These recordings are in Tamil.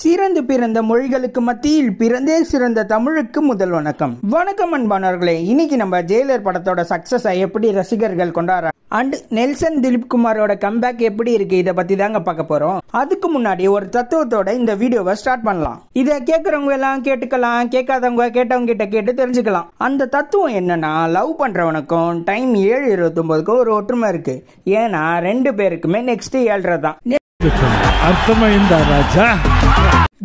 சிறந்து பிறந்த மொழிகளுக்கு மத்தியில் பிறந்தே சிறந்த தமிழுக்கு முதல் வணக்கம் வணக்கம் அன்பானவர்களே இன்னைக்கு நம்ம ஜெயிலர் படத்தோட சக்சஸை எப்படி ரசிகர்கள் கொண்டாட அண்ட் நெல்சன் திலீப் குமாரோட கம்பேக் எப்படி இருக்கு இதை பத்தி தாங்க பார்க்க போறோம் அதுக்கு முன்னாடி ஒரு தத்துவத்தோட இந்த வீடியோவை ஸ்டார்ட் பண்ணலாம் இதை கேட்கறவங்க எல்லாம் கேட்டுக்கலாம் கேட்காதவங்க கேட்டவங்க கிட்ட கேட்டு தெரிஞ்சுக்கலாம் அந்த தத்துவம் என்னன்னா லவ் பண்றவனுக்கும் டைம் ஏழு இருபத்தி ஒன்பதுக்கும் ஒரு ஒற்றுமை இருக்கு ஏன்னா ரெண்டு பேருக்குமே நெக்ஸ்ட் ஏழ்றதான் அர்த்தமா ராஜா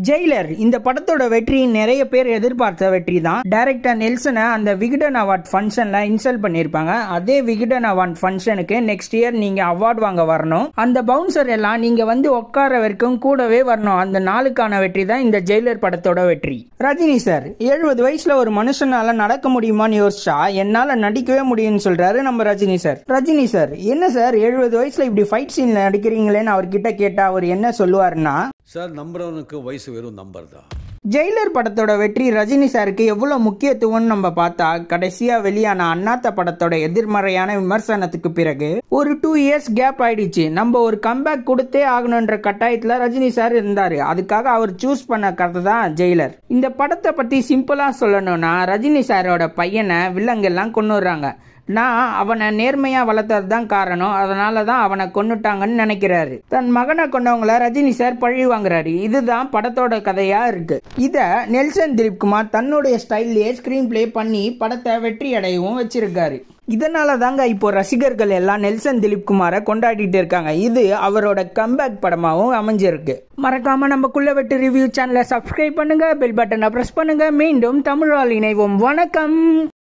ஜெயிலர் இந்த படத்தோட வெற்றி நிறைய பேர் எதிர்பார்த்த வெற்றி தான் டைரக்டர் நெல்சனை அந்த விகடன் அவார்ட் ஃபங்க்ஷனில் இன்சல்ட் பண்ணியிருப்பாங்க அதே விகடன் அவார்ட் ஃபங்க்ஷனுக்கு நெக்ஸ்ட் இயர் நீங்கள் அவார்ட் வாங்க வரணும் அந்த பவுன்சர் எல்லாம் நீங்கள் வந்து உட்கார வரைக்கும் கூடவே வரணும் அந்த நாளுக்கான வெற்றி தான் இந்த ஜெயிலர் படத்தோட வெற்றி ரஜினி சார் எழுபது வயசில் ஒரு மனுஷனால் நடக்க முடியுமான்னு யோசிச்சா என்னால் நடிக்கவே முடியும்னு சொல்கிறாரு நம்ம ரஜினி சார் ரஜினி சார் என்ன சார் எழுபது வயசில் இப்படி ஃபைட் சீனில் நடிக்கிறீங்களேன்னு அவர்கிட்ட கேட்டால் அவர் என்ன சொல்லுவார்னா சார் நம்புறவனுக்கு வயசு வெறும் நம்பர் தான் ஜெயிலர் படத்தோட வெற்றி ரஜினி சாருக்கு எவ்வளோ முக்கியத்துவம்னு நம்ம பார்த்தா கடைசியாக வெளியான அண்ணாத்த படத்தோட எதிர்மறையான விமர்சனத்துக்கு பிறகு ஒரு டூ இயர்ஸ் கேப் ஆயிடுச்சு நம்ம ஒரு கம்பேக் கொடுத்தே ஆகணுன்ற கட்டாயத்தில் ரஜினி சார் இருந்தார் அதுக்காக அவர் சூஸ் பண்ண கதை தான் ஜெயிலர் இந்த படத்தை பற்றி சிம்பிளாக சொல்லணும்னா ரஜினி சாரோட பையனை வில்லங்கெல்லாம் வர்றாங்க நான் அவனை நேர்மையாக வளர்த்தது தான் காரணம் அதனால தான் அவனை கொண்டுட்டாங்கன்னு நினைக்கிறாரு தன் மகனை கொண்டவங்கள ரஜினி சார் பழி வாங்குறாரு இதுதான் படத்தோட கதையாக இருக்கு இதை நெல்சன் திலீப்குமார் தன்னுடைய ஸ்டைல்லையே ஸ்க்ரீன் பிளே பண்ணி படத்தை வெற்றி அடையவும் வச்சிருக்காரு இதனால தாங்க இப்போ ரசிகர்கள் எல்லாம் நெல்சன் திலீப்குமாரை கொண்டாடிட்டு இருக்காங்க இது அவரோட கம்பேக் படமாகவும் அமைஞ்சிருக்கு மறக்காம நம்ம குள்ளவெட்டு ரிவ்யூ சேனலை சப்ஸ்கிரைப் பண்ணுங்க பெல் பட்டனை ப்ரெஸ் பண்ணுங்க மீண்டும் தமிழால் இணைவோம் வணக்கம்